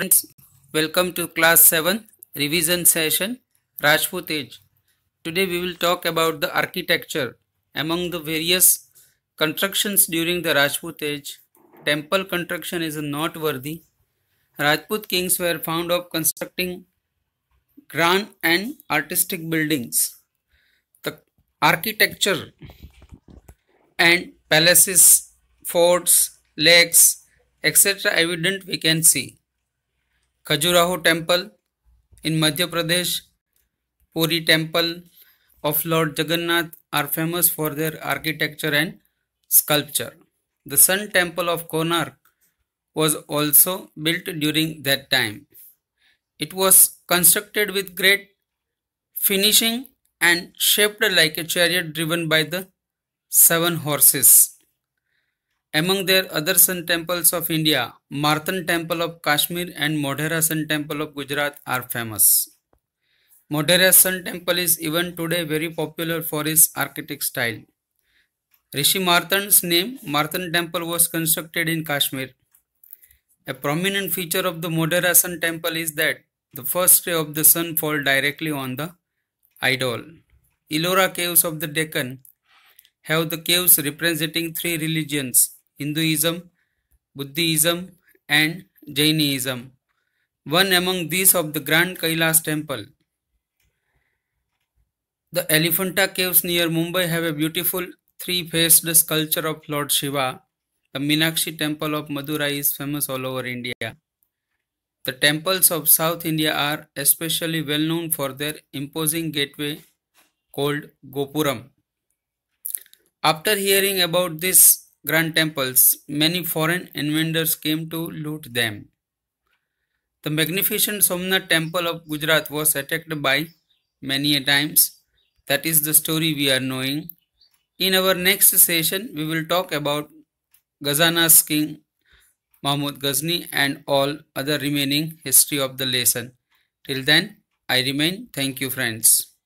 Friends, welcome to class 7 revision session Rajput Age. Today we will talk about the architecture among the various constructions during the Rajput Age. Temple construction is noteworthy. Rajput kings were fond of constructing grand and artistic buildings. The architecture and palaces, forts, lakes, etc. evident we can see Khajuraho Temple in Madhya Pradesh, Puri Temple of Lord Jagannath are famous for their architecture and sculpture. The Sun Temple of Konark was also built during that time. It was constructed with great finishing and shaped like a chariot driven by the seven horses. Among their other sun temples of India, Marthan temple of Kashmir and Modhera sun temple of Gujarat are famous. Modhera sun temple is even today very popular for its architect style. Rishi Marthan's name, Marthan temple was constructed in Kashmir. A prominent feature of the Modhera sun temple is that the first ray of the sun falls directly on the idol. Elora caves of the Deccan have the caves representing three religions Hinduism, Buddhism, and Jainism. One among these of the Grand Kailash temple. The Elephanta caves near Mumbai have a beautiful three-faced sculpture of Lord Shiva. The Meenakshi temple of Madurai is famous all over India. The temples of South India are especially well known for their imposing gateway called Gopuram. After hearing about this grand temples, many foreign invaders came to loot them. The magnificent Somnath temple of Gujarat was attacked by many a times. That is the story we are knowing. In our next session, we will talk about Ghazana's king Mahmud Ghazni and all other remaining history of the lesson. Till then, I remain. Thank you friends.